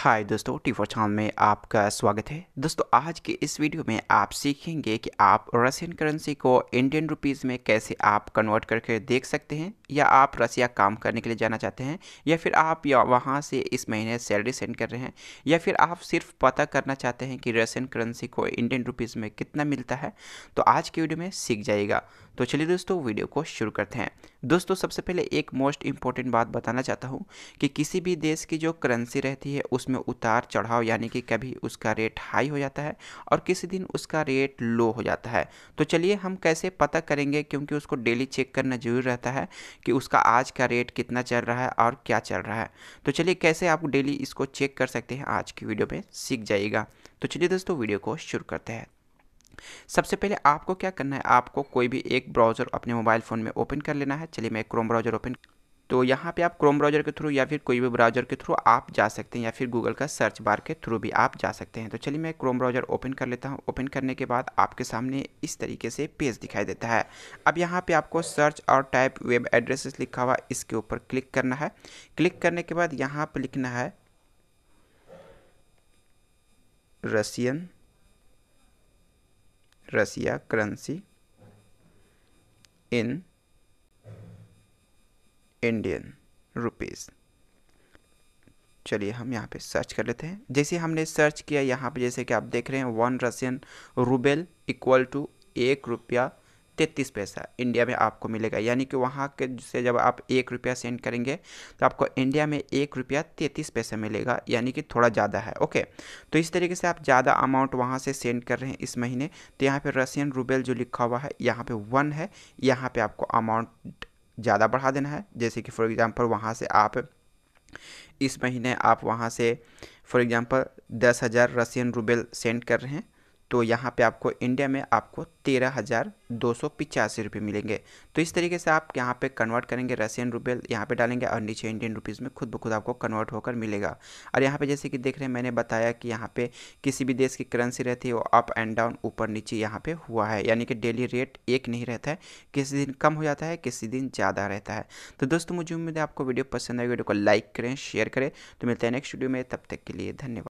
हाय दोस्तों T four channel में आपका स्वागत है दोस्तों आज के इस वीडियो में आप सीखेंगे कि आप रसियन करेंसी को इंडियन रुपीस में कैसे आप कन्वर्ट करके देख सकते हैं या आप रसिया काम करने के लिए जाना चाहते हैं या फिर आप या वहां से इस महीने सैलरी सेंड कर रहे हैं या फिर आप सिर्फ पता करना चाहते हैं कि रसियन करेंसी को इंडियन रुपीज़ में कितना मिलता है तो आज की वीडियो में सीख जाइएगा तो चलिए दोस्तों वीडियो को शुरू करते हैं दोस्तों सबसे पहले एक मोस्ट इम्पॉर्टेंट बात बताना चाहता हूँ कि किसी भी देश की जो करेंसी रहती है उसमें उतार चढ़ाव यानी कि कभी उसका रेट हाई हो जाता है और किसी दिन उसका रेट लो हो जाता है तो चलिए हम कैसे पता करेंगे क्योंकि उसको डेली चेक करना जरूर रहता है कि उसका आज का रेट कितना चल रहा है और क्या चल रहा है तो चलिए कैसे आप डेली इसको चेक कर सकते हैं आज की वीडियो में सीख जाइएगा तो चलिए दोस्तों वीडियो को शुरू करते हैं सबसे पहले आपको क्या करना है आपको कोई भी एक ब्राउज़र अपने मोबाइल फ़ोन में ओपन कर लेना है चलिए मैं क्रोम ब्राउज़र ओपन तो यहाँ पे आप क्रोम ब्राउज़र के थ्रू या फिर कोई भी ब्राउज़र के थ्रू आप जा सकते हैं या फिर गूगल का सर्च बार के थ्रू भी आप जा सकते हैं तो चलिए मैं क्रोम ब्राउज़र ओपन कर लेता हूँ ओपन करने के बाद आपके सामने इस तरीके से पेज दिखाई देता है अब यहाँ पे आपको सर्च और टाइप वेब एड्रेसेस लिखा हुआ इसके ऊपर क्लिक करना है क्लिक करने के बाद यहाँ पर लिखना है Russian Russia currency in Indian rupees चलिए हम यहाँ पे सर्च कर लेते हैं जैसे हमने सर्च किया यहाँ पे जैसे कि आप देख रहे हैं one Russian rouble equal to एक रुपया तैतीस पैसा इंडिया में आपको मिलेगा यानी कि वहाँ के से जब आप एक रुपया सेंड करेंगे तो आपको इंडिया में एक रुपया तैतीस पैसा मिलेगा यानी कि थोड़ा ज़्यादा है ओके तो इस तरीके से आप ज़्यादा अमाउंट वहाँ से सेंड कर रहे हैं इस महीने तो यहाँ पर रशियन रूबेल जो लिखा हुआ है यहाँ पर वन है यहाँ पर आपको अमाउंट ज़्यादा बढ़ा देना है जैसे कि फॉर एग्ज़ाम्पल वहाँ से आप इस महीने आप वहाँ से फॉर एग्ज़ाम्पल दस हज़ार रशियन रूबेल सेंड कर रहे हैं तो यहाँ पे आपको इंडिया में आपको तेरह हज़ार दो सौ पिचासी रुपये मिलेंगे तो इस तरीके से आप यहाँ पे कन्वर्ट करेंगे रशियन रुपये यहाँ पे डालेंगे और नीचे इंडियन रुपीज़ में खुद ब खुद आपको कन्वर्ट होकर मिलेगा और यहाँ पे जैसे कि देख रहे हैं मैंने बताया कि यहाँ पे किसी भी देश की करेंसी रहती है वो अप एंड डाउन ऊपर नीचे यहाँ पर हुआ है यानी कि डेली रेट एक नहीं रहता है किसी दिन कम हो जाता है किसी दिन ज़्यादा रहता है तो दोस्तों मुझे उम्मीद है आपको वीडियो पसंद आए वीडियो को लाइक करें शेयर करें तो मिलते हैं नेक्स्ट वीडियो में तब तक के लिए धन्यवाद